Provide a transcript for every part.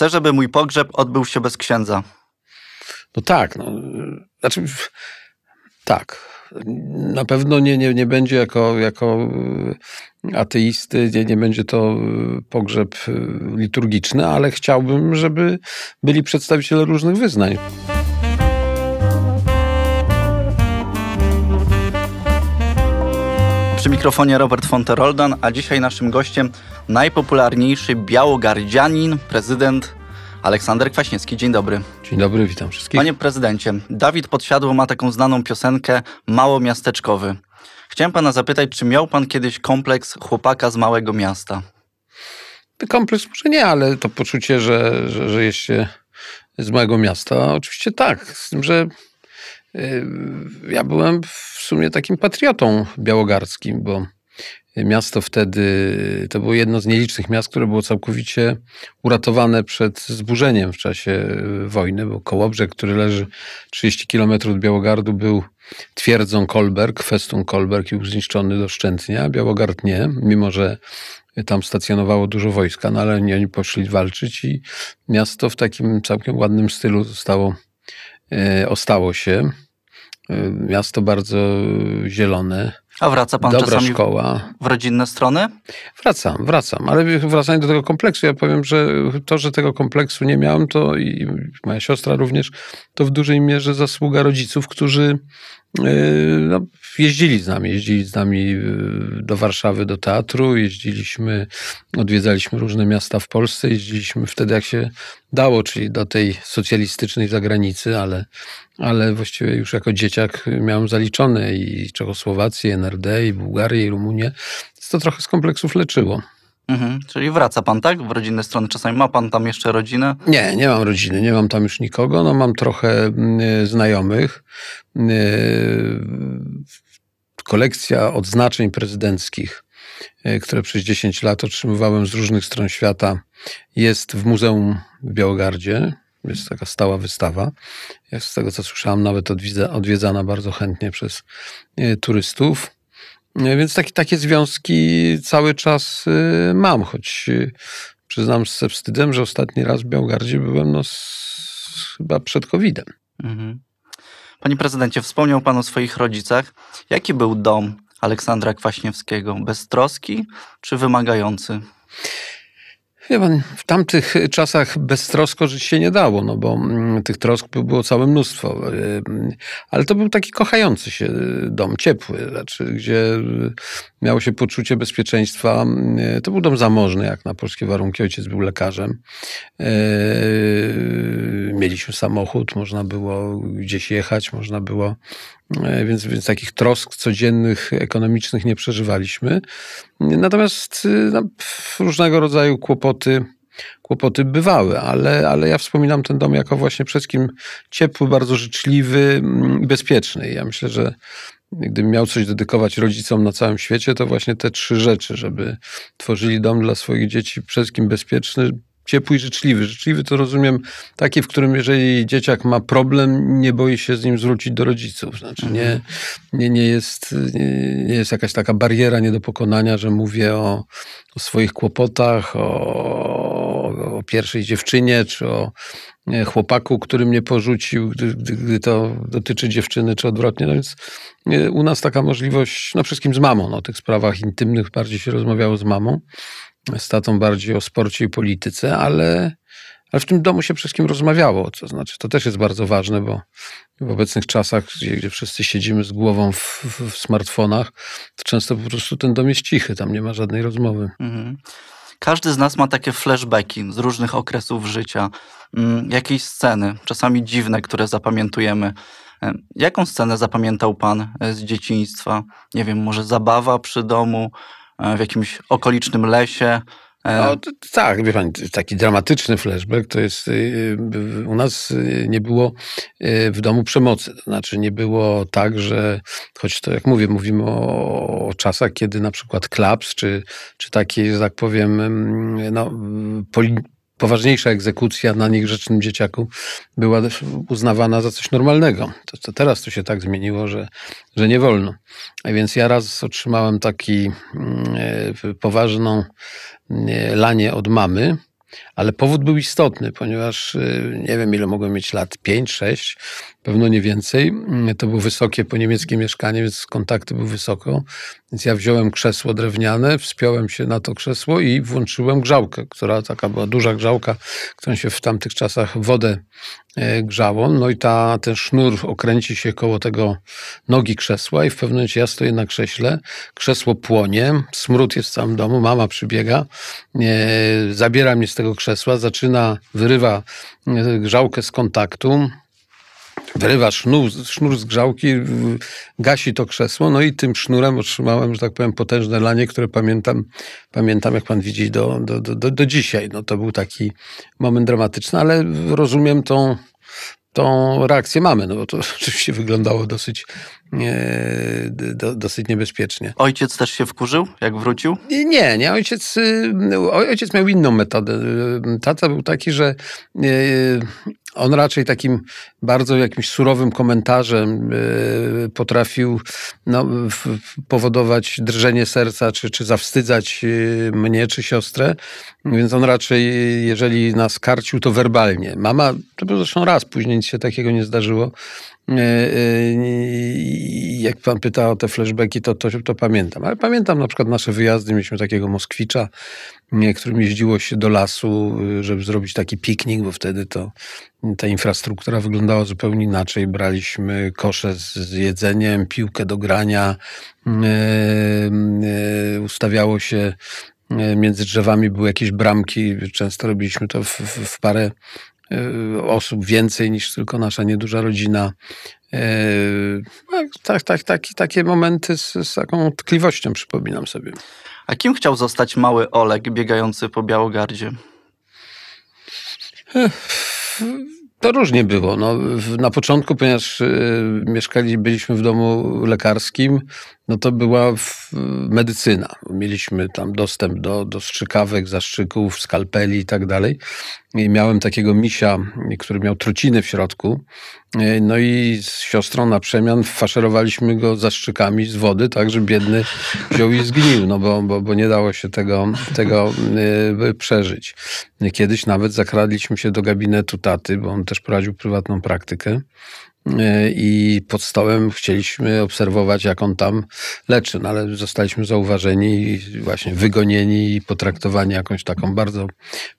chcę, żeby mój pogrzeb odbył się bez księdza. No tak, no, znaczy tak. Na pewno nie, nie, nie będzie jako, jako ateisty, nie, nie będzie to pogrzeb liturgiczny, ale chciałbym, żeby byli przedstawiciele różnych wyznań. mikrofonie Robert Fonteroldan, a dzisiaj naszym gościem najpopularniejszy białogardzianin, prezydent Aleksander Kwaśniewski. Dzień dobry. Dzień dobry, witam wszystkich. Panie prezydencie, Dawid Podsiadło ma taką znaną piosenkę Mało Miasteczkowy. Chciałem pana zapytać, czy miał pan kiedyś kompleks chłopaka z małego miasta? Kompleks może nie, ale to poczucie, że, że, że jest się z małego miasta, oczywiście tak. Z tym, że ja byłem w sumie takim patriotą białogarskim, bo miasto wtedy to było jedno z nielicznych miast, które było całkowicie uratowane przed zburzeniem w czasie y, wojny, bo Kołobrzeg, który leży 30 km od Białogardu, był twierdzą Kolberg, festun Kolberg i był zniszczony do szczętnia. Białogard nie, mimo że tam stacjonowało dużo wojska, no ale oni poszli walczyć i miasto w takim całkiem ładnym stylu zostało Y, ostało się. Y, miasto bardzo zielone. A wraca pan Dobra czasami szkoła. w rodzinne strony? Wracam, wracam, ale wracając do tego kompleksu, ja powiem, że to, że tego kompleksu nie miałem, to i moja siostra również, to w dużej mierze zasługa rodziców, którzy E, no, jeździli z nami, jeździli z nami e, do Warszawy, do teatru, jeździliśmy, odwiedzaliśmy różne miasta w Polsce, jeździliśmy wtedy jak się dało, czyli do tej socjalistycznej zagranicy, ale, ale właściwie już jako dzieciak miałem zaliczone i Czechosłowację, NRD, i Bułgarię, i Rumunię. To trochę z kompleksów leczyło. Mhm. Czyli wraca pan, tak? W rodzinne strony. Czasami ma pan tam jeszcze rodzinę? Nie, nie mam rodziny, nie mam tam już nikogo. No mam trochę y, znajomych. Y, kolekcja odznaczeń prezydenckich, y, które przez 10 lat otrzymywałem z różnych stron świata, jest w Muzeum w Białogardzie. Jest taka stała wystawa. Ja z tego, co słyszałem, nawet odwiedza, odwiedzana bardzo chętnie przez turystów. Więc taki, takie związki cały czas y, mam, choć y, przyznam ze wstydem, że ostatni raz w Białgardzie byłem no, z, chyba przed COVID-em. Mhm. Panie prezydencie, wspomniał pan o swoich rodzicach. Jaki był dom Aleksandra Kwaśniewskiego? Bez troski czy wymagający? Wie pan, w tamtych czasach bez trosk, żyć się nie dało, no bo mm, tych trosk było całe mnóstwo. E, mm, ale to był taki kochający się dom, ciepły, znaczy, gdzie miało się poczucie bezpieczeństwa. Mm, e, to był dom zamożny, jak na polskie warunki. Ojciec był lekarzem. E, mieliśmy samochód, można było gdzieś jechać, można było. E, więc, więc takich trosk codziennych, ekonomicznych nie przeżywaliśmy. Natomiast no, różnego rodzaju kłopoty kłopoty bywały, ale, ale ja wspominam ten dom jako właśnie przede wszystkim ciepły, bardzo życzliwy, mm, bezpieczny. I ja myślę, że gdybym miał coś dedykować rodzicom na całym świecie, to właśnie te trzy rzeczy, żeby tworzyli dom dla swoich dzieci przede wszystkim bezpieczny, ciepły i życzliwy. Życzliwy to rozumiem taki, w którym jeżeli dzieciak ma problem, nie boi się z nim zwrócić do rodziców. Znaczy nie, mhm. nie, nie, jest, nie, nie jest jakaś taka bariera nie do pokonania, że mówię o, o swoich kłopotach, o, o, pierwszej dziewczynie, czy o e, chłopaku, który mnie porzucił, gdy, gdy, to dotyczy dziewczyny, czy odwrotnie. No więc e, u nas taka możliwość, no wszystkim z mamą, no, o no, tych sprawach intymnych bardziej się rozmawiało z mamą, z tatą bardziej o sporcie i polityce, ale, ale w tym domu się wszystkim rozmawiało, to znaczy to też jest bardzo ważne, bo w obecnych czasach, gdzie, gdzie wszyscy siedzimy z głową w, w, w, smartfonach, to często po prostu ten dom jest cichy, tam nie ma żadnej rozmowy. Mhm każdy z nas ma takie flashbacki z różnych okresów życia, mm, jakieś sceny, czasami dziwne, które zapamiętujemy. Jaką scenę zapamiętał Pan e, z dzieciństwa? Nie wiem, może zabawa przy domu, e, w jakimś okolicznym lesie, E, no, to, tak, wie pan, taki dramatyczny flashback to jest. Y, y, u nas y, nie było w domu przemocy. To znaczy, nie było tak, że choć to, jak mówię, mówimy o, o czasach, kiedy na przykład klaps, czy, czy takie, że tak powiem, mm, no, poli, poważniejsza egzekucja na niegrzecznym dzieciaku była uznawana za coś normalnego. To, to teraz to się tak zmieniło, że, że nie wolno. A więc ja raz otrzymałem taki y, poważną y, lanie od mamy, ale powód był istotny, ponieważ e, nie wiem ile mogłem mieć lat, 5, 6 pewno nie więcej. To było wysokie po niemieckie mieszkanie, więc kontakty były wysoko. Więc ja wziąłem krzesło drewniane, wspiąłem się na to krzesło i włączyłem grzałkę, która taka była duża grzałka, którą się w tamtych czasach wodę e, grzało. No i ta, ten sznur okręci się koło tego nogi krzesła i w pewnym momencie ja stoję na krześle, krzesło płonie, smród jest w całym domu, mama przybiega, e, zabiera mnie z tego krzesła, zaczyna, wyrywa e, grzałkę z kontaktu, wyrywa sznur, sznur z grzałki, gasi to krzesło, no i tym sznurem otrzymałem, że tak powiem, potężne lanie, które pamiętam, pamiętam jak pan widzi, do, do, do, do dzisiaj. No to był taki moment dramatyczny, ale rozumiem tą, tą reakcję mamy, no bo to oczywiście wyglądało dosyć, e, do, dosyć niebezpiecznie. Ojciec też się wkurzył, jak wrócił? Nie, nie, ojciec, y, ojciec miał inną metodę. Y, tata był taki, że y, on raczej takim bardzo jakimś surowym komentarzem e, potrafił no, powodować drżenie serca, czy, czy zawstydzać e, mnie, czy siostrę. Więc on raczej, jeżeli nas karcił, to werbalnie. Mama, to był zresztą raz, później nic się takiego nie zdarzyło, Y, y, jak pan pyta o te flashbacki, to, to, to pamiętam. Ale pamiętam na przykład nasze wyjazdy. Mieliśmy takiego Moskwicza, y, którym jeździło się do lasu, żeby zrobić taki piknik, bo wtedy to ta infrastruktura wyglądała zupełnie inaczej. Braliśmy kosze z, z jedzeniem, piłkę do grania. Ustawiało się między drzewami były jakieś bramki. Często robiliśmy to w, w, w parę Y, osób więcej niż tylko nasza nieduża rodzina. Y, no, tak, tak, tak, takie momenty z, z taką tkliwością przypominam sobie. A kim chciał zostać mały Olek biegający po Białogardzie? To różnie było. No, na początku, ponieważ y, mieszkali, byliśmy w domu lekarskim, no to była medycyna. Mieliśmy tam dostęp do, do strzykawek, zastrzyków, skalpeli i tak dalej. I miałem takiego misia, który miał truciny w środku. E, no i z siostrą na przemian faszerowaliśmy go zastrzykami z wody, tak, że biedny wziął i zgnił, no bo, bo, bo nie dało się tego, tego e, przeżyć. Kiedyś nawet zakradliśmy się do gabinetu taty, bo on też prowadził prywatną praktykę. E, i pod stołem chcieliśmy obserwować, jak on tam leczy, no ale zostaliśmy zauważeni i właśnie wygonieni i potraktowani jakąś taką bardzo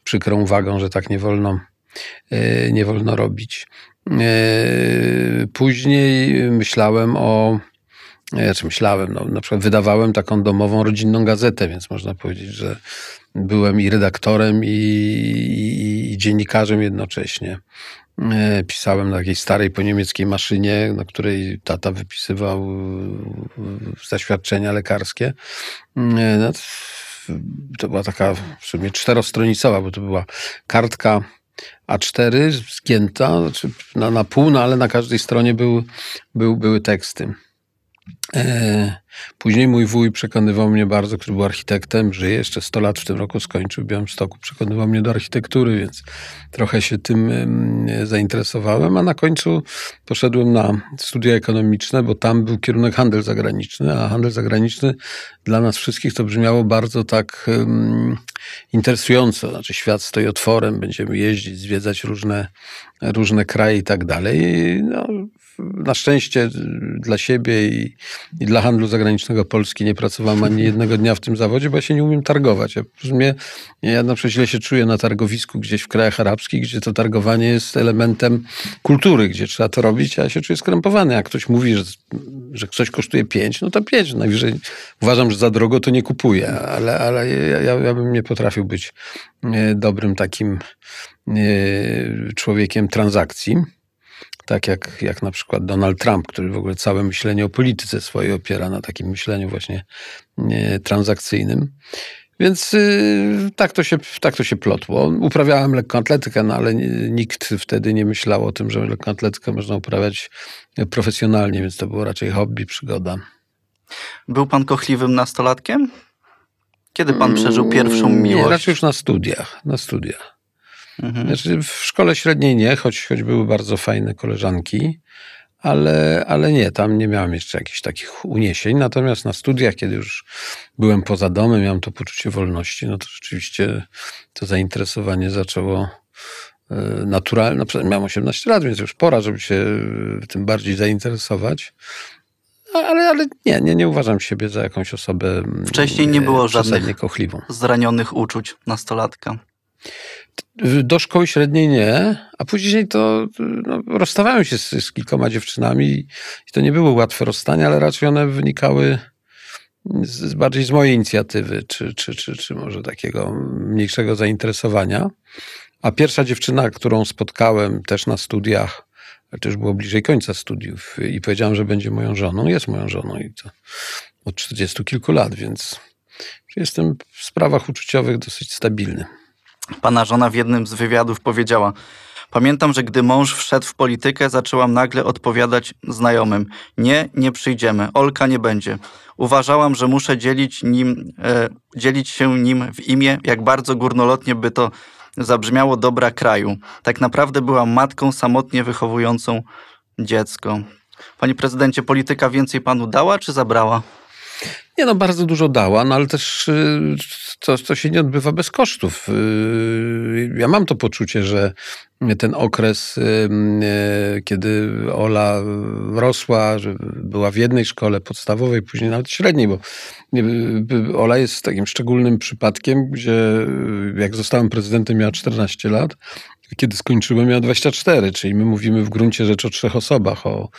przykrą uwagą, że tak nie wolno, e, nie wolno robić. E, później myślałem o znaczy myślałem, no, na przykład wydawałem taką domową, rodzinną gazetę, więc można powiedzieć, że byłem i redaktorem, i, i, i dziennikarzem jednocześnie. E, pisałem na takiej starej po niemieckiej maszynie, na której tata wypisywał e, zaświadczenia lekarskie. E, no, to była taka w sumie czterostronicowa, bo to była kartka A4 zgięta znaczy na, na pół, no ale na każdej stronie był, był, były teksty. E, później mój wuj przekonywał mnie bardzo, który był architektem, że jeszcze 100 lat w tym roku, skończył w Białymstoku, przekonywał mnie do architektury, więc trochę się tym zainteresowałem, a na końcu poszedłem na studia ekonomiczne, bo tam był kierunek handel zagraniczny, a handel zagraniczny dla nas wszystkich to brzmiało bardzo tak interesująco, znaczy świat stoi otworem, będziemy jeździć, zwiedzać różne, różne kraje i tak dalej. No, na szczęście dla siebie i, i, dla handlu zagranicznego Polski nie pracowałem ani jednego dnia w tym zawodzie, bo ja się nie umiem targować. Ja, mnie, ja na przykład źle się czuję na targowisku gdzieś w krajach arabskich, gdzie to targowanie jest elementem kultury, gdzie trzeba to robić, a ja się czuję skrępowany. Jak ktoś mówi, że, że coś kosztuje 5, no to 5. Najwyżej uważam, że za drogo to nie kupuję, ale, ale ja, ja, ja bym nie potrafił być e, dobrym takim e, człowiekiem transakcji tak jak, jak na przykład Donald Trump, który w ogóle całe myślenie o polityce swojej opiera na takim myśleniu właśnie e, transakcyjnym. Więc y, tak, to się, tak to się plotło. Uprawiałem lekkoatletykę, no ale nikt wtedy nie myślał o tym, że lekkoatletykę można uprawiać profesjonalnie, więc to było raczej hobby, przygoda. Był pan kochliwym nastolatkiem? Kiedy pan mm, przeżył pierwszą miłość? Nie, raczej już na studiach. Na studiach. Mhm. Znaczy, w szkole średniej nie, choć, choć były bardzo fajne koleżanki, ale, ale nie, tam nie miałem jeszcze jakichś takich uniesień. Natomiast na studiach, kiedy już byłem poza domem, miałem to poczucie wolności, no to rzeczywiście to zainteresowanie zaczęło e, naturalne. No, miałem 18 lat, więc już pora, żeby się tym bardziej zainteresować. Ale, ale nie, nie, nie uważam siebie za jakąś osobę. Mm, Wcześniej nie było e, żadnych kochliwą. zranionych uczuć nastolatka. Do szkoły średniej nie, a później to no, rozstawałem się z, z kilkoma dziewczynami i to nie były łatwe rozstania, ale raczej one wynikały z, bardziej z mojej inicjatywy, czy, czy, czy, czy może takiego mniejszego zainteresowania. A pierwsza dziewczyna, którą spotkałem też na studiach, ale to już było bliżej końca studiów, i powiedziałam, że będzie moją żoną, jest moją żoną i to od 40 kilku lat, więc jestem w sprawach uczuciowych dosyć stabilny. Pana żona w jednym z wywiadów powiedziała: Pamiętam, że gdy mąż wszedł w politykę, zaczęłam nagle odpowiadać znajomym: Nie, nie przyjdziemy, Olka nie będzie. Uważałam, że muszę dzielić, nim, e, dzielić się nim w imię, jak bardzo górnolotnie by to zabrzmiało, dobra kraju. Tak naprawdę byłam matką samotnie wychowującą dziecko. Panie prezydencie, polityka więcej panu dała czy zabrała? Nie no, bardzo dużo dała, no ale też y, to, to się nie odbywa bez kosztów. Y, ja mam to poczucie, że ten okres, y, kiedy Ola rosła, że była w jednej szkole podstawowej, później nawet średniej, bo Ola jest takim szczególnym przypadkiem, gdzie jak zostałem prezydentem, miała 14 lat, kiedy skończyłem, miała 24, czyli my mówimy w gruncie rzeczy o trzech osobach: o,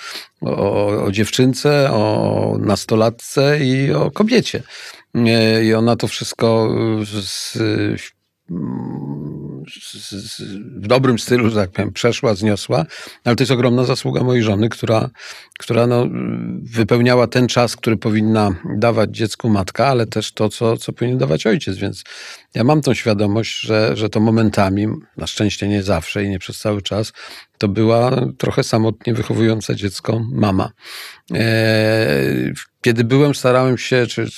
o, o dziewczynce, o nastolatce i o kobiecie. E, I ona to wszystko z, z, z, w dobrym stylu, że tak powiem, przeszła, zniosła, ale to jest ogromna zasługa mojej żony, która, która no, wypełniała ten czas, który powinna dawać dziecku matka, ale też to, co, co powinien dawać ojciec, więc ja mam tą świadomość, że, że to momentami, na szczęście nie zawsze i nie przez cały czas, to była trochę samotnie wychowująca dziecko mama. E, kiedy byłem, starałem się, czy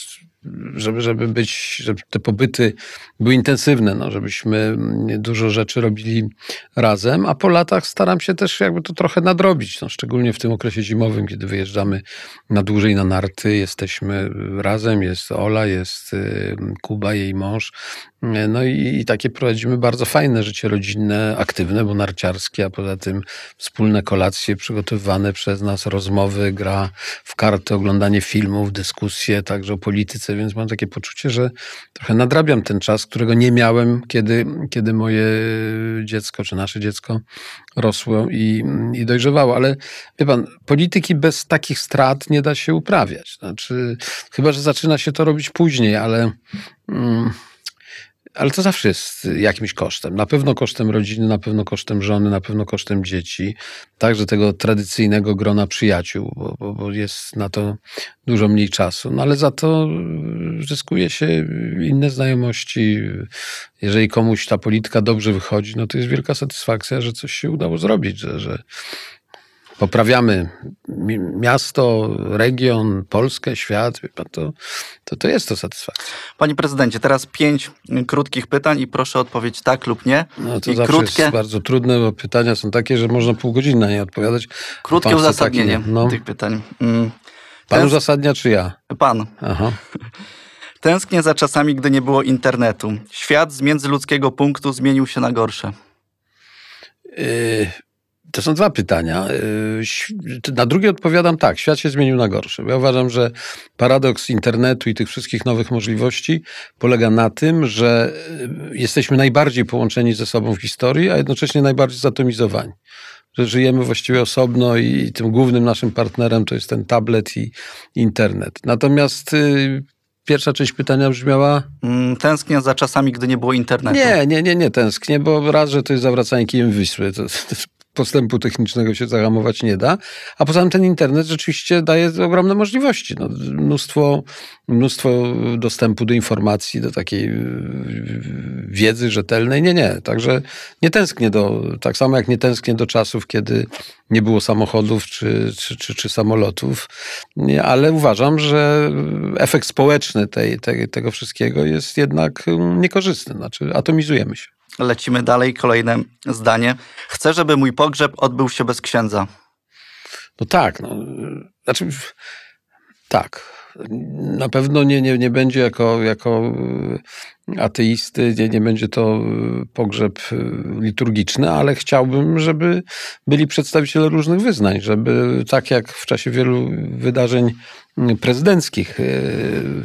żeby, żeby być, żeby te pobyty były intensywne, no, żebyśmy dużo rzeczy robili razem, a po latach staram się też jakby to trochę nadrobić, no, szczególnie w tym okresie zimowym, kiedy wyjeżdżamy na dłużej na narty, jesteśmy razem, jest Ola, jest y, Kuba, jej mąż, y, no i, i takie prowadzimy bardzo fajne życie rodzinne, aktywne, bo narciarskie, a poza tym wspólne kolacje przygotowywane przez nas, rozmowy, gra w karty, oglądanie filmów, dyskusje także o polityce więc mam takie poczucie, że trochę nadrabiam ten czas, którego nie miałem, kiedy, kiedy moje dziecko, czy nasze dziecko rosło i, i dojrzewało. Ale wie pan, polityki bez takich strat nie da się uprawiać. Znaczy, chyba, że zaczyna się to robić później, ale... Mm, ale to zawsze jest jakimś kosztem. Na pewno kosztem rodziny, na pewno kosztem żony, na pewno kosztem dzieci, także tego tradycyjnego grona przyjaciół, bo, bo, bo jest na to dużo mniej czasu. No ale za to zyskuje się inne znajomości. Jeżeli komuś ta polityka dobrze wychodzi, no to jest wielka satysfakcja, że coś się udało zrobić, że, że poprawiamy miasto, region, Polskę, świat, to, to, to jest to satysfakcja. Panie prezydencie, teraz pięć krótkich pytań i proszę odpowiedź tak lub nie. No to I zawsze krótkie... jest bardzo trudne, bo pytania są takie, że można pół godziny na nie odpowiadać. Krótkie uzasadnienie takie, no. tych pytań. Mm. Pan Tęsk... uzasadnia czy ja? Pan. Aha. Tęsknię za czasami, gdy nie było internetu. Świat z międzyludzkiego punktu zmienił się na gorsze. Yy, to są dwa pytania. Y, na drugie odpowiadam tak, świat się zmienił na gorsze. Ja uważam, że paradoks internetu i tych wszystkich nowych możliwości polega na tym, że y, jesteśmy najbardziej połączeni ze sobą w historii, a jednocześnie najbardziej zatomizowani że żyjemy właściwie osobno i tym głównym naszym partnerem to jest ten tablet i internet. Natomiast y, pierwsza część pytania brzmiała... Mm, tęsknię za czasami, gdy nie było internetu. Nie, nie, nie, nie tęsknię, bo raz, że to jest zawracanie kijem Wisły, to, to, postępu technicznego się zahamować nie da. A poza tym ten internet rzeczywiście daje ogromne możliwości. No, mnóstwo, mnóstwo dostępu do informacji, do takiej wiedzy rzetelnej. Nie, nie. Także nie tęsknię do, tak samo jak nie tęsknię do czasów, kiedy nie było samochodów czy, czy, czy, czy samolotów, ale uważam, że efekt społeczny tej, tej, tego wszystkiego jest jednak mm, niekorzystny. Znaczy atomizujemy się. Lecimy dalej, kolejne zdanie. Chcę, żeby mój pogrzeb odbył się bez księdza. No tak, no, znaczy tak. Na pewno nie, nie, nie będzie jako, jako y, ateisty, nie, nie będzie to y, pogrzeb y, liturgiczny, ale chciałbym, żeby byli przedstawiciele różnych wyznań, żeby tak jak w czasie wielu wydarzeń prezydenckich e,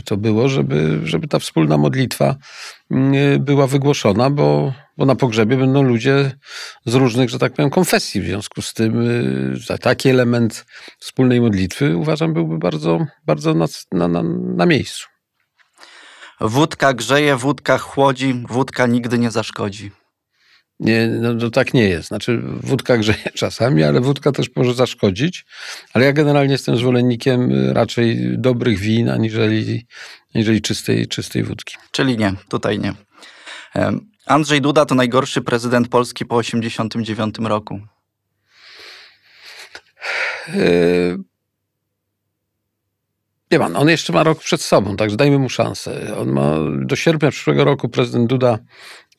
to było, żeby, żeby ta wspólna modlitwa e, była wygłoszona, bo, bo na pogrzebie będą ludzie z różnych, że tak powiem, konfesji. W związku z tym e, taki element wspólnej modlitwy uważam byłby bardzo, bardzo na, na, na miejscu. Wódka grzeje, wódka chłodzi, wódka nigdy nie zaszkodzi. Nie, no to tak nie jest. Znaczy, wódka grzeje czasami, ale wódka też może zaszkodzić. Ale ja generalnie jestem zwolennikiem y, raczej dobrych win, aniżeli, aniżeli czystej, czystej wódki. Czyli nie, tutaj nie. Andrzej Duda to najgorszy prezydent Polski po 1989 roku. Nie e, pan, on jeszcze ma rok przed sobą, także dajmy mu szansę. On ma do sierpnia przyszłego roku prezydent Duda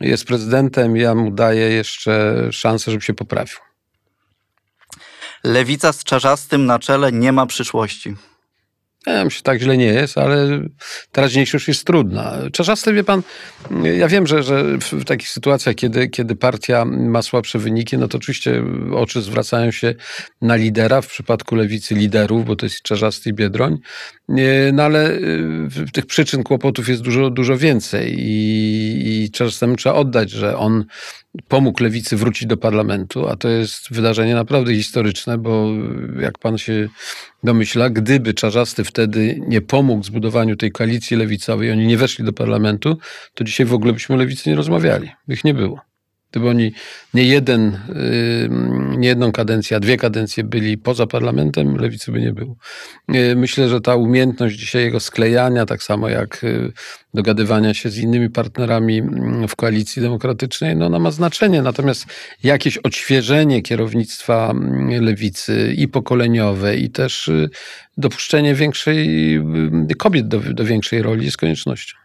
jest prezydentem, ja mu daję jeszcze szansę, żeby się poprawił. Lewica z czarzastym na czele nie ma przyszłości. Ja myślę, tak źle nie jest, ale teraźniejszość jest trudna. Czarzasty, wie pan, ja wiem, że, że w takich sytuacjach, kiedy, kiedy partia ma słabsze wyniki, no to oczywiście oczy zwracają się na lidera, w przypadku lewicy liderów, bo to jest Czarzasty i Biedroń, no ale y, tych przyczyn, kłopotów jest dużo, dużo więcej i, i trzeba oddać, że on pomógł lewicy wrócić do parlamentu, a to jest wydarzenie naprawdę historyczne, bo jak pan się domyśla, gdyby Czarzasty wtedy nie pomógł zbudowaniu tej koalicji lewicowej, oni nie weszli do parlamentu, to dzisiaj w ogóle byśmy o lewicy nie rozmawiali, ich nie było. Gdyby oni nie jeden, y, nie jedną kadencję, a dwie kadencje byli poza parlamentem, lewicy by nie było. Y, myślę, że ta umiejętność dzisiaj jego sklejania, tak samo jak y, dogadywania się z innymi partnerami mm, w koalicji demokratycznej, no ona ma znaczenie. Natomiast jakieś odświeżenie kierownictwa mm, lewicy i pokoleniowe, i też dopuszczenie większej kobiet do, do większej roli jest koniecznością.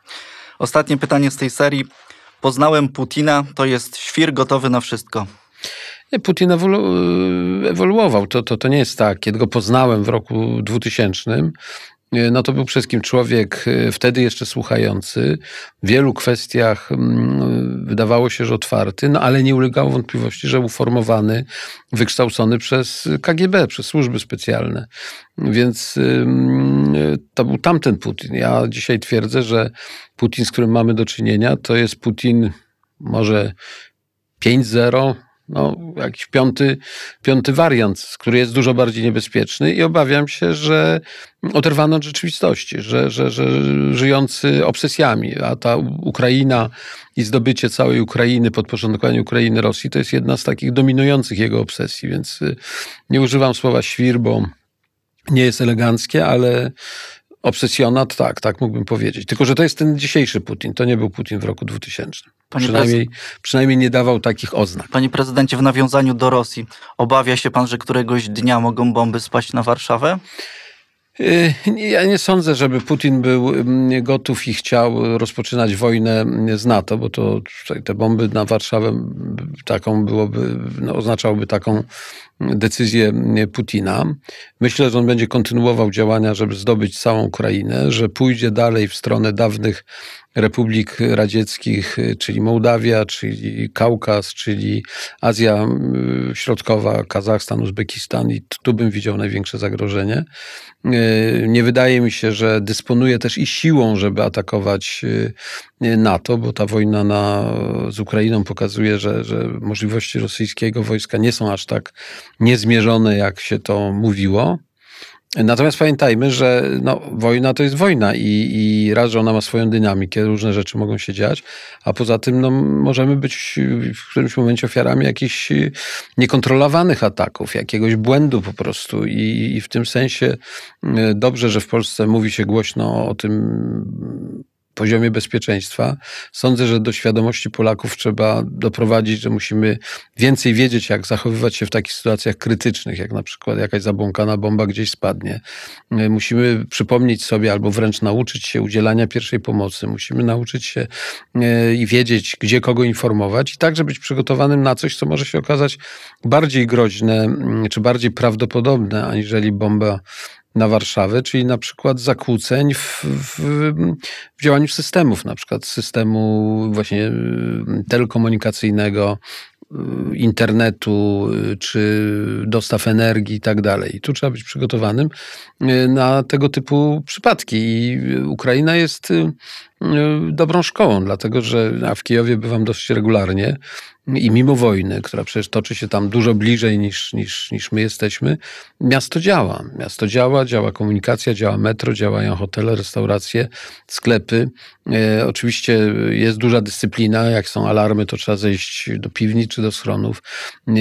Ostatnie pytanie z tej serii. Poznałem Putina, to jest świr gotowy na wszystko. Putin ewolu ewoluował. To, to, to nie jest tak. Kiedy go poznałem w roku 2000, E, no to był przede wszystkim człowiek e, wtedy jeszcze słuchający, w wielu kwestiach mm, e, wydawało się, że otwarty, no ale nie ulegało wątpliwości, że uformowany, wykształcony przez KGB, przez służby specjalne. Więc to był tamten Putin. Ja dzisiaj twierdzę, że Putin, z którym mamy do czynienia, to jest Putin może 5-0, no, no, no jakiś piąty, piąty wariant, który jest dużo bardziej niebezpieczny i obawiam się, że oderwano od rzeczywistości, że, że, że żyjący obsesjami, a ta Ukraina i zdobycie całej Ukrainy, podporządkowanie Ukrainy Rosji, to jest jedna z takich dominujących jego obsesji, więc y, nie używam słowa świr, bo nie jest eleganckie, ale Obsesjonat, tak, tak mógłbym powiedzieć. Tylko, że to jest ten dzisiejszy Putin. To nie był Putin w roku 2000. przynajmniej, przynajmniej nie dawał takich oznak. Panie prezydencie, w nawiązaniu do Rosji, obawia się pan, że któregoś dnia mogą bomby spaść na Warszawę? Y, ja nie sądzę, żeby Putin był gotów i chciał rozpoczynać wojnę y, z NATO, bo to te bomby na Warszawę taką byłoby, no, oznaczałoby taką y, decyzję Putina. Myślę, że on będzie kontynuował działania, żeby zdobyć całą Ukrainę, że pójdzie dalej w stronę dawnych republik radzieckich, czyli Mołdawia, czyli Kaukaz, czyli Azja Środkowa, Kazachstan, Uzbekistan i tu bym widział największe zagrożenie. E, nie wydaje mi się, że dysponuje też i siłą, żeby atakować e, NATO, bo ta wojna na, z Ukrainą pokazuje, że, że możliwości rosyjskiego wojska nie są aż tak niezmierzone, jak się to mówiło. Natomiast pamiętajmy, że no, wojna to jest wojna i, i raz, że ona ma swoją dynamikę, różne rzeczy mogą się dziać, a poza tym no, możemy być w którymś momencie ofiarami jakichś niekontrolowanych ataków, jakiegoś błędu po prostu. I, i w tym sensie y, dobrze, że w Polsce mówi się głośno o tym poziomie bezpieczeństwa. Sądzę, że do świadomości Polaków trzeba doprowadzić, że musimy więcej wiedzieć, jak zachowywać się w takich sytuacjach krytycznych, jak na przykład jakaś zabłąkana bomba gdzieś spadnie. Musimy przypomnieć sobie albo wręcz nauczyć się udzielania pierwszej pomocy. Musimy nauczyć się e, i wiedzieć, gdzie kogo informować i także być przygotowanym na coś, co może się okazać bardziej groźne mm, czy bardziej prawdopodobne, aniżeli bomba na Warszawę, czyli na przykład zakłóceń w, w, w działaniu systemów, na przykład systemu właśnie y, telekomunikacyjnego, y, internetu, y, czy dostaw energii i tak dalej. Tu trzeba być przygotowanym na tego typu przypadki. I Ukraina jest dobrą szkołą, dlatego że w Kijowie bywam dość regularnie i mimo wojny, która przecież toczy się tam dużo bliżej niż, niż, niż my jesteśmy, miasto działa. Miasto działa, działa komunikacja, działa metro, działają hotele, restauracje, sklepy. E, oczywiście jest duża dyscyplina, jak są alarmy, to trzeba zejść do piwnic czy do schronów. E,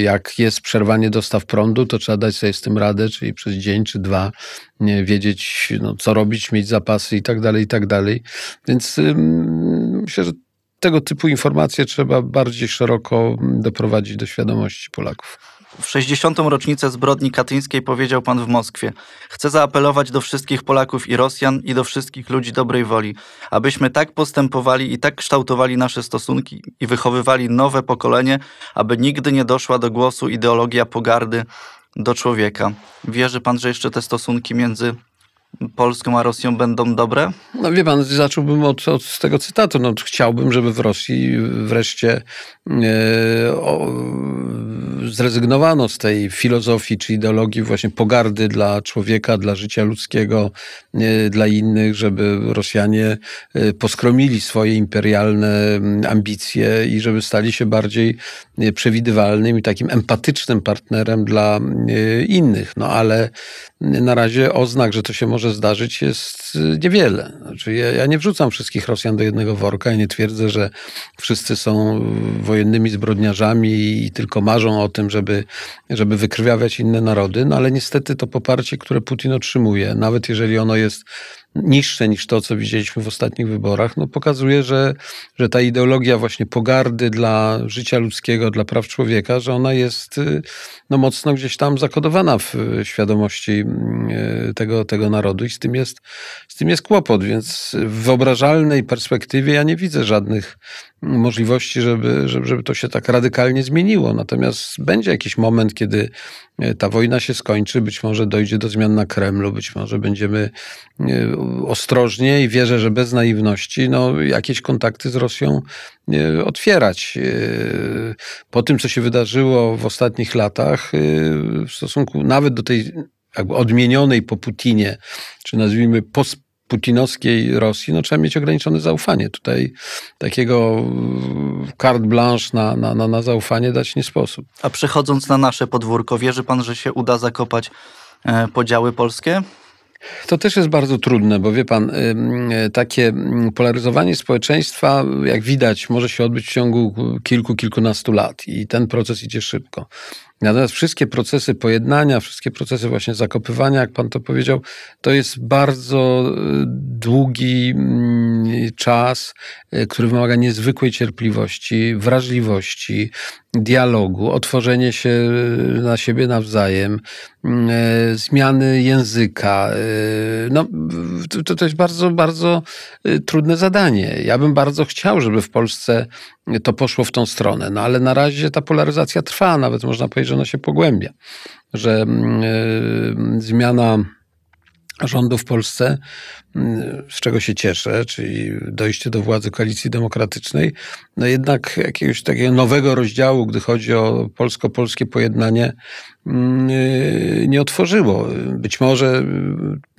jak jest przerwanie dostaw prądu, to trzeba dać sobie z tym radę, czyli przez dzień czy dwa nie, wiedzieć, no, co robić, mieć zapasy i tak dalej, i tak dalej. Więc y, myślę, że tego typu informacje trzeba bardziej szeroko doprowadzić do świadomości Polaków. W 60. rocznicę zbrodni katyńskiej powiedział pan w Moskwie: Chcę zaapelować do wszystkich Polaków i Rosjan i do wszystkich ludzi dobrej woli, abyśmy tak postępowali i tak kształtowali nasze stosunki i wychowywali nowe pokolenie, aby nigdy nie doszła do głosu ideologia pogardy do człowieka. Wierzy pan, że jeszcze te stosunki między Polską a Rosją będą dobre? No wie pan, zacząłbym od, od tego cytatu. No, chciałbym, żeby w Rosji wreszcie e, o, zrezygnowano z tej filozofii czy ideologii właśnie pogardy dla człowieka, dla życia ludzkiego, e, dla innych, żeby Rosjanie e, poskromili swoje imperialne ambicje i żeby stali się bardziej e, przewidywalnym i takim empatycznym partnerem dla innych. No ale na razie oznak, że to się może zdarzyć jest niewiele. Znaczy ja, ja nie wrzucam wszystkich Rosjan do jednego worka i nie twierdzę, że wszyscy są wojennymi zbrodniarzami i tylko marzą o tym, tym, żeby, żeby wykrwawiać inne narody, no ale niestety to poparcie, które Putin otrzymuje, nawet jeżeli ono jest niższe niż to, co widzieliśmy w ostatnich wyborach, no pokazuje, że, że ta ideologia właśnie pogardy dla życia ludzkiego, dla praw człowieka, że ona jest y, no, mocno gdzieś tam zakodowana w y, świadomości mm, y, tego, tego narodu i z tym, jest, z tym jest kłopot, więc w wyobrażalnej perspektywie ja nie widzę żadnych mm, możliwości, żeby, żeby, żeby to się tak radykalnie zmieniło. Natomiast będzie jakiś moment, kiedy ta wojna się skończy, być może dojdzie do zmian na Kremlu, być może będziemy ostrożnie i wierzę, że bez naiwności no, jakieś kontakty z Rosją e, otwierać. E, po tym, co się wydarzyło w ostatnich latach e, w stosunku nawet do tej jakby odmienionej po Putinie, czy nazwijmy post putinowskiej Rosji, no trzeba mieć ograniczone zaufanie. Tutaj takiego carte blanche na, na, na, na zaufanie dać nie sposób. A przechodząc na nasze podwórko, wierzy pan, że się uda zakopać podziały polskie? To też jest bardzo trudne, bo wie pan, y, takie polaryzowanie społeczeństwa, jak widać, może się odbyć w ciągu y, kilku, kilkunastu lat i ten proces idzie szybko. Natomiast wszystkie procesy pojednania, wszystkie procesy właśnie zakopywania, jak pan to powiedział, to jest bardzo y, długi mm, czas, y, który wymaga niezwykłej cierpliwości, wrażliwości, dialogu, otworzenie się y, na siebie nawzajem, mm, zmiany języka. No, to, to jest bardzo, bardzo trudne zadanie. Ja bym bardzo chciał, żeby w Polsce to poszło w tą stronę, no ale na razie ta polaryzacja trwa, nawet można powiedzieć, że ona się pogłębia, że mm, e, zmiana rządu w Polsce z czego się cieszę, czyli dojście do władzy koalicji demokratycznej, no jednak jakiegoś takiego nowego rozdziału, gdy chodzi o polsko-polskie pojednanie, mm, y, nie otworzyło. Być może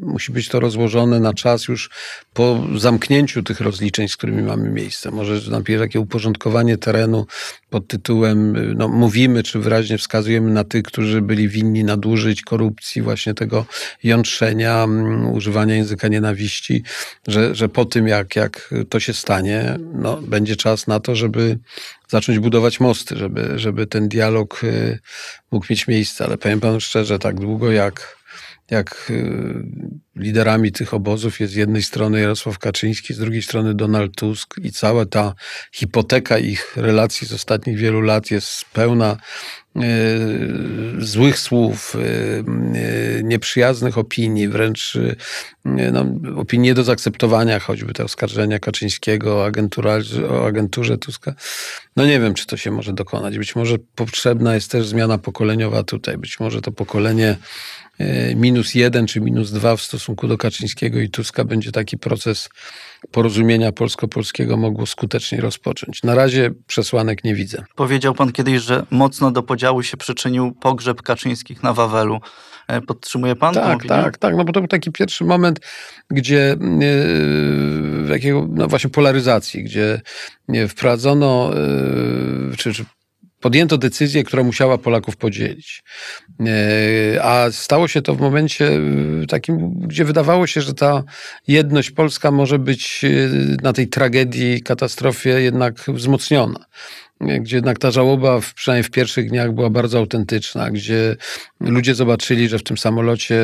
y, musi być to rozłożone na czas już po zamknięciu tych rozliczeń, z którymi mamy miejsce. Może najpierw takie uporządkowanie terenu pod tytułem, y, no, mówimy czy wyraźnie wskazujemy na tych, którzy byli winni nadużyć, korupcji, właśnie tego jątrzenia, mm, używania języka nienawiści 40, że, że po tym, jak, jak to się stanie, no, będzie czas na to, żeby zacząć budować mosty, żeby, żeby ten dialog y, mógł mieć miejsce. Ale powiem panu szczerze, tak długo jak jak y, liderami tych obozów jest z jednej strony Jarosław Kaczyński, z drugiej strony Donald Tusk i cała ta hipoteka ich relacji z ostatnich wielu lat jest pełna y, złych słów, y, nieprzyjaznych opinii, wręcz no, opinii nie do zaakceptowania, choćby te oskarżenia Kaczyńskiego o, agenturze Tuska. No nie wiem, czy to się może dokonać. Być może potrzebna jest też zmiana pokoleniowa tutaj. Być może to pokolenie E, minus jeden czy minus dwa w stosunku do Kaczyńskiego i Tuska będzie taki proces porozumienia polsko-polskiego mogło skutecznie rozpocząć. Na razie przesłanek nie widzę. Powiedział pan kiedyś, że mocno do podziału się przyczynił pogrzeb Kaczyńskich na Wawelu. E, podtrzymuje pan Tak, tak, tak. No bo to był taki pierwszy moment, gdzie e, w jakiego, no właśnie polaryzacji, gdzie wprowadzono, czy, czy podjęto decyzję, która musiała Polaków podzielić. E, a stało się to w momencie e, takim, gdzie wydawało się, że ta jedność Polska może być e, na tej tragedii, katastrofie jednak wzmocniona gdzie jednak ta żałoba, w, przynajmniej w pierwszych dniach, była bardzo autentyczna, gdzie ludzie zobaczyli, że w tym samolocie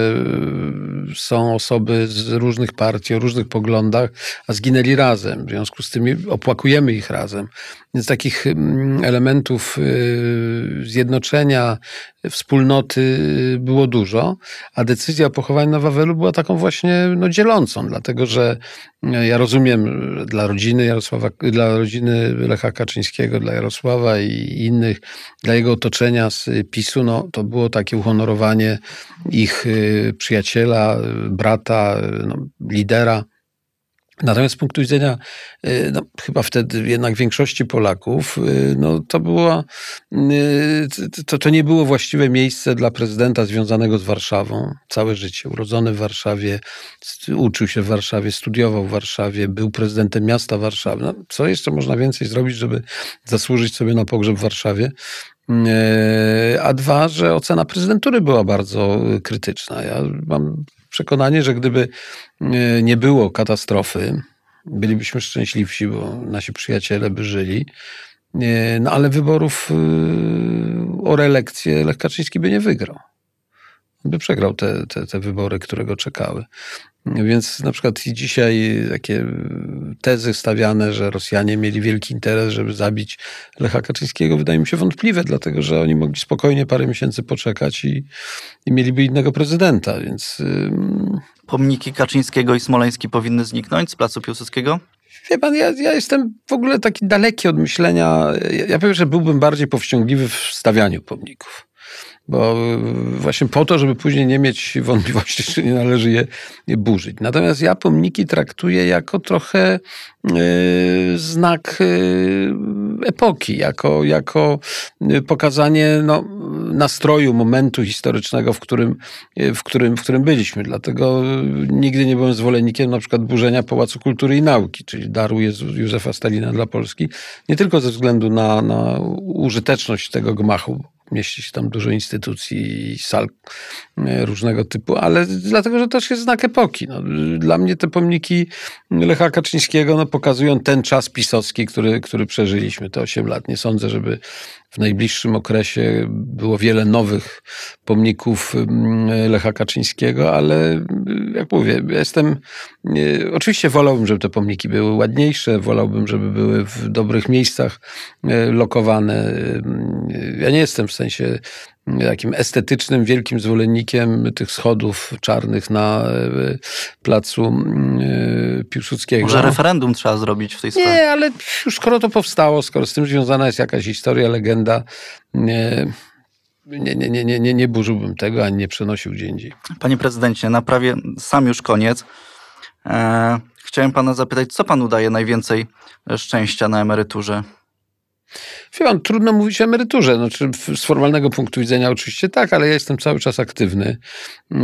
są osoby z różnych partii, o różnych poglądach, a zginęli razem. W związku z tym opłakujemy ich razem. Więc takich mm, elementów y, zjednoczenia, wspólnoty y, było dużo, a decyzja o pochowaniu na Wawelu była taką właśnie no, dzielącą, dlatego że y, ja rozumiem dla rodziny Jarosława, dla rodziny Lecha Kaczyńskiego, dla Jarosława i innych, dla jego otoczenia z PiSu, no, to było takie uhonorowanie ich przyjaciela, brata, no, lidera. Natomiast z punktu widzenia y, no, chyba wtedy jednak większości Polaków, y, no, to, była, y, to, to nie było właściwe miejsce dla prezydenta związanego z Warszawą. Całe życie urodzony w Warszawie, uczył się w Warszawie, studiował w Warszawie, był prezydentem miasta Warszawy. No, co jeszcze można więcej zrobić, żeby zasłużyć sobie na pogrzeb w Warszawie? A dwa, że ocena prezydentury była bardzo krytyczna. Ja mam przekonanie, że gdyby e, nie było katastrofy, bylibyśmy szczęśliwsi, bo nasi przyjaciele by żyli. E, no ale wyborów e, o reelekcję Lech Kaczyński by nie wygrał by przegrał te, te, te wybory, które go czekały. Więc na przykład dzisiaj takie tezy stawiane, że Rosjanie mieli wielki interes, żeby zabić Lecha Kaczyńskiego, wydaje mi się wątpliwe, dlatego że oni mogli spokojnie parę miesięcy poczekać i, i mieliby innego prezydenta, więc... Pomniki Kaczyńskiego i Smoleński powinny zniknąć z Placu Piłsudskiego? Wie pan, ja, ja, jestem w ogóle taki daleki od myślenia. Ja, ja powiem, że byłbym bardziej powściągliwy w stawianiu pomników. Bo y, właśnie po to, żeby później nie mieć wątpliwości, czy nie należy je, burzyć. Natomiast ja pomniki traktuję jako trochę y, znak y, epoki, jako, jako pokazanie no, nastroju, momentu historycznego, w którym, w, którym, w którym byliśmy. Dlatego nigdy nie byłem zwolennikiem na przykład burzenia Pałacu Kultury i Nauki, czyli daru Józefa Stalina dla Polski. Nie tylko ze względu na, na użyteczność tego gmachu, mieści się tam dużo instytucji i sal e, różnego typu, ale dlatego, że też jest znak epoki. No, dla mnie te pomniki Lecha Kaczyńskiego no, pokazują ten czas pisowski, który, który przeżyliśmy, te 8 lat. Nie sądzę, żeby w najbliższym okresie było wiele nowych pomników mm, Lecha Kaczyńskiego, ale y, jak mówię, jestem. Y, oczywiście wolałbym, żeby te pomniki były ładniejsze, wolałbym, żeby były w dobrych miejscach y, lokowane. Ja nie jestem w sensie takim estetycznym, wielkim zwolennikiem tych schodów czarnych na e, placu mm, e, Piłsudskiego. Może referendum trzeba zrobić w tej sprawie. Nie, ale już skoro to powstało, skoro z tym związana jest jakaś historia, legenda, nie, nie, nie, nie, nie, nie burzyłbym tego, ani nie przenosił gdzie indziej. Panie prezydencie, na prawie sam już koniec. E, chciałem pana zapytać, co panu daje najwięcej szczęścia na emeryturze? Wiem, trudno mówić o emeryturze. Znaczy, z formalnego punktu widzenia oczywiście tak, ale ja jestem cały czas aktywny. E,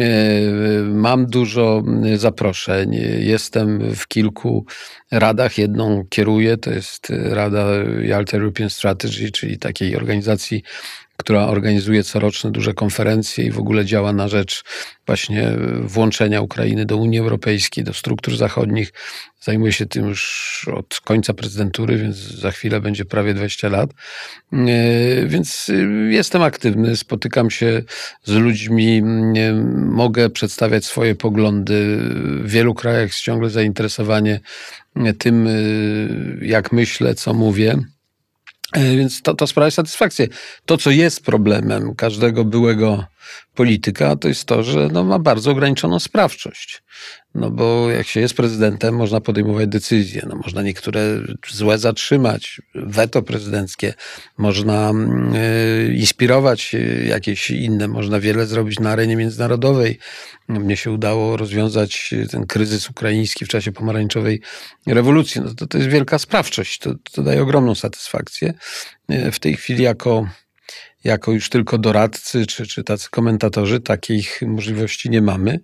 mam dużo e, zaproszeń. Jestem w kilku radach. Jedną kieruję, to jest Rada Yalta European Strategy, czyli takiej organizacji która organizuje coroczne duże konferencje i w ogóle działa na rzecz właśnie włączenia Ukrainy do Unii Europejskiej, do struktur zachodnich. Zajmuje się tym już od końca prezydentury, więc za chwilę będzie prawie 20 lat. E, więc jestem aktywny, spotykam się z ludźmi, e, mogę przedstawiać swoje poglądy. W wielu krajach jest ciągle zainteresowanie e, tym, jak myślę, co mówię. E, więc to sprawia satysfakcję. To, co jest problemem każdego byłego polityka, to jest to, że no, ma bardzo ograniczoną sprawczość. No bo jak się jest prezydentem, można podejmować decyzje, no, można niektóre złe zatrzymać, weto prezydenckie, można y, inspirować y, jakieś inne, można wiele zrobić na arenie międzynarodowej. No, mnie się udało rozwiązać y, ten kryzys ukraiński w czasie pomarańczowej rewolucji. No to, to jest wielka sprawczość, to, to daje ogromną satysfakcję. Y, w tej chwili jako jako już tylko doradcy czy, czy tacy komentatorzy takich możliwości nie mamy.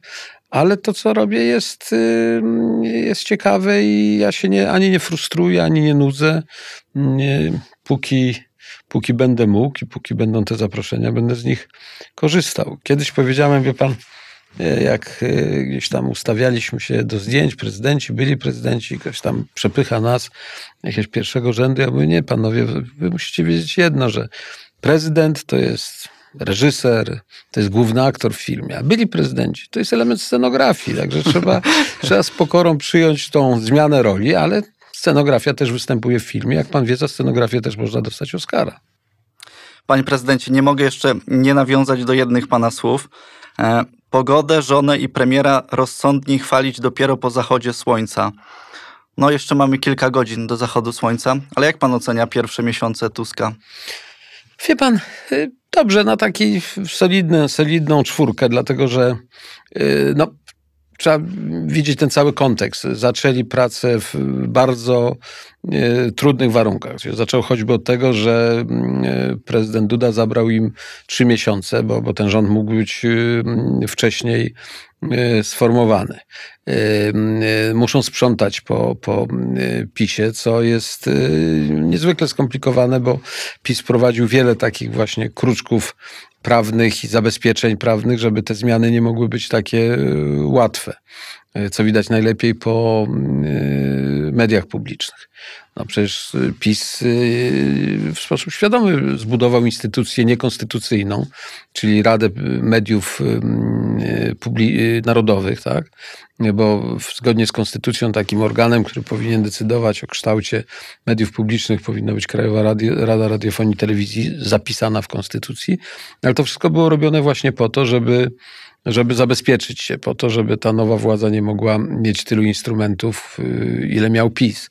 Ale to, co robię, jest, y, jest ciekawe i ja się nie, ani nie frustruję, ani nie nudzę. Nie, póki, póki będę mógł i póki będą te zaproszenia, będę z nich korzystał. Kiedyś powiedziałem, wie pan, y, jak y, gdzieś tam ustawialiśmy się do zdjęć, prezydenci, byli prezydenci, ktoś tam przepycha nas, jakiegoś pierwszego rzędu, ja mówię, nie panowie, wy musicie wiedzieć jedno, że prezydent to jest reżyser, to jest główny aktor w filmie, a byli prezydenci to jest element scenografii, także trzeba, trzeba z pokorą przyjąć tą zmianę roli, ale scenografia też występuje w filmie. Jak pan wie, za scenografię też można dostać Oscara. Panie prezydencie, nie mogę jeszcze nie nawiązać do jednych pana słów. E, pogodę, żonę i premiera rozsądnie chwalić dopiero po zachodzie słońca. No, jeszcze mamy kilka godzin do zachodu słońca, ale jak pan ocenia pierwsze miesiące Tuska? Wie pan, y, dobrze, na no taki solidny, solidną czwórkę, dlatego że y, no, trzeba widzieć ten cały kontekst. Zaczęli pracę w bardzo e, trudnych warunkach. Zaczął choćby od tego, że e, prezydent Duda zabrał im trzy miesiące, bo, bo ten rząd mógł być e, wcześniej e, sformowany. E, e, muszą sprzątać po, po PiSie, co jest niezwykle skomplikowane, bo PiS prowadził wiele takich właśnie kruczków prawnych i zabezpieczeń prawnych, żeby te zmiany nie mogły być takie e, łatwe, e, co widać najlepiej po mm, e, mediach publicznych. No przecież y, PiS y, w sposób świadomy zbudował instytucję niekonstytucyjną, czyli Radę Mediów y, Narodowych, tak? bo zgodnie z konstytucją takim organem, który powinien decydować o kształcie mediów publicznych powinna być Krajowa Radio, Rada Radiofonii i Telewizji zapisana w konstytucji, ale to wszystko było robione właśnie po to, żeby żeby zabezpieczyć się, po to, żeby ta nowa władza nie mogła mieć tylu instrumentów, y, ile miał PiS.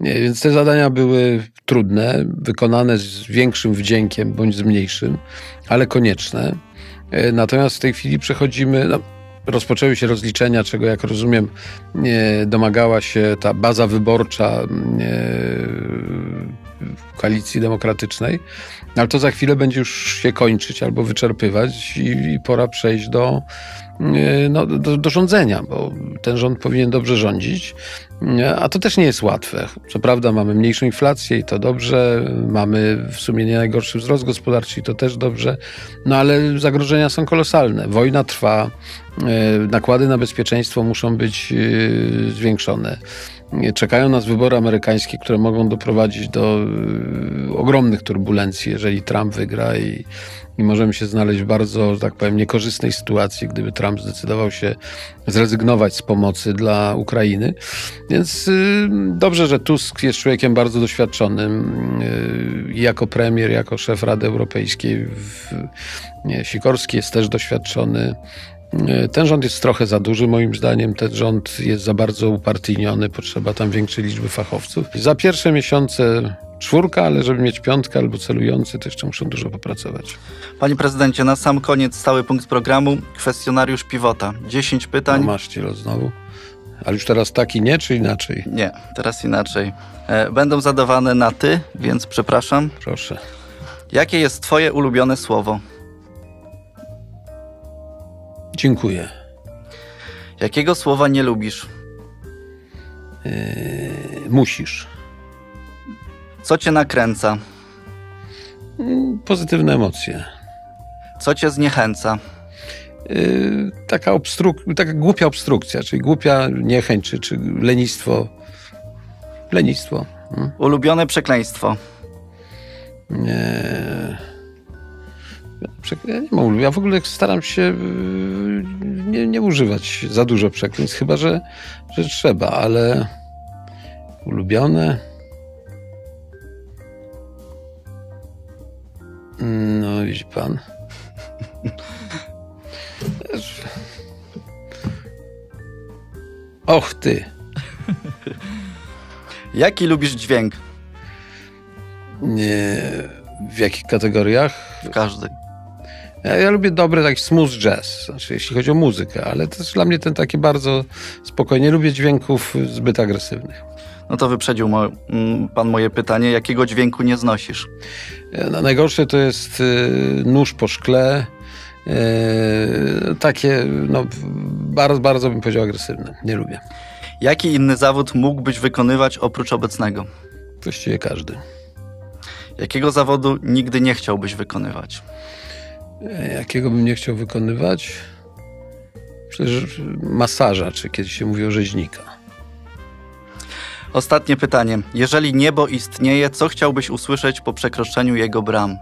Więc te zadania były trudne, wykonane z większym wdziękiem bądź z mniejszym, ale konieczne. E, natomiast w tej chwili przechodzimy. No, rozpoczęły się rozliczenia, czego jak rozumiem domagała się ta baza wyborcza mm, koalicji demokratycznej, ale to za chwilę będzie już się kończyć albo wyczerpywać i, i pora przejść do, y, no, do, do, rządzenia, bo ten rząd powinien dobrze rządzić, y, a to też nie jest łatwe. Co prawda mamy mniejszą inflację i to dobrze, mamy w sumie nie najgorszy wzrost gospodarczy i to też dobrze, no ale zagrożenia są kolosalne. Wojna trwa, y, nakłady na bezpieczeństwo muszą być zwiększone. Czekają nas wybory amerykańskie, które mogą doprowadzić do ogromnych turbulencji, jeżeli Trump wygra i, i możemy się znaleźć w bardzo, że tak powiem, niekorzystnej sytuacji, gdyby Trump zdecydował się zrezygnować z pomocy dla Ukrainy. Więc y, dobrze, że Tusk jest człowiekiem bardzo doświadczonym y, jako premier, jako szef Rady Europejskiej. W, nie, Sikorski jest też doświadczony. E, ten rząd jest trochę za duży, moim zdaniem. Ten rząd jest za bardzo upartyjniony, potrzeba tam większej liczby fachowców. Za pierwsze miesiące czwórka, ale żeby mieć piątkę albo celujący, to jeszcze muszą dużo popracować. Panie prezydencie, na sam koniec stały punkt programu kwestionariusz Piwota. 10 pytań. No masz cielo znowu. Ale już teraz taki nie, czy inaczej? Nie, teraz inaczej. E, będą zadawane na ty, więc przepraszam. Proszę. Jakie jest twoje ulubione słowo? Dziękuję. Jakiego słowa nie lubisz? Yy, musisz. Co cię nakręca? Mm, pozytywne emocje. Co cię zniechęca? Yy, taka, obstruk- taka głupia obstrukcja, czyli głupia niechęć, czy, czy lenistwo. Lenistwo. Mm. Ulubione przekleństwo. Yy, ja nie mam ulubionych. Ja w ogóle staram się y, nie, nie, używać za dużo przekleństw, chyba że, że trzeba, ale ulubione. No, widzi pan. Och ty. Jaki lubisz dźwięk? Nie, w jakich kategoriach? W każdej. Ja, ja, lubię dobry taki smooth jazz, znaczy jeśli chodzi o muzykę, ale to jest dla mnie ten taki bardzo spokojnie. Lubię dźwięków zbyt agresywnych. No to wyprzedził mo pan moje pytanie, jakiego dźwięku nie znosisz? E, no, najgorsze to jest y, nóż po szkle, y, takie, no, bardzo, bardzo bym powiedział agresywne. Nie lubię. Jaki inny zawód mógłbyś wykonywać oprócz obecnego? Właściwie każdy. Jakiego zawodu nigdy nie chciałbyś wykonywać? jakiego bym nie chciał wykonywać? Przecież masaża, czy kiedyś się mówi o rzeźnika. Ostatnie pytanie. Jeżeli niebo istnieje, co chciałbyś usłyszeć po przekroczeniu jego bram?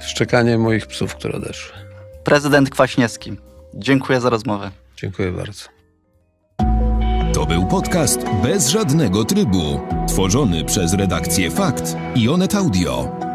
Szczekanie moich psów, które odeszły. Prezydent Kwaśniewski. Dziękuję za rozmowę. Dziękuję bardzo. To był podcast bez żadnego trybu, tworzony przez redakcję Fakt i Onet Audio.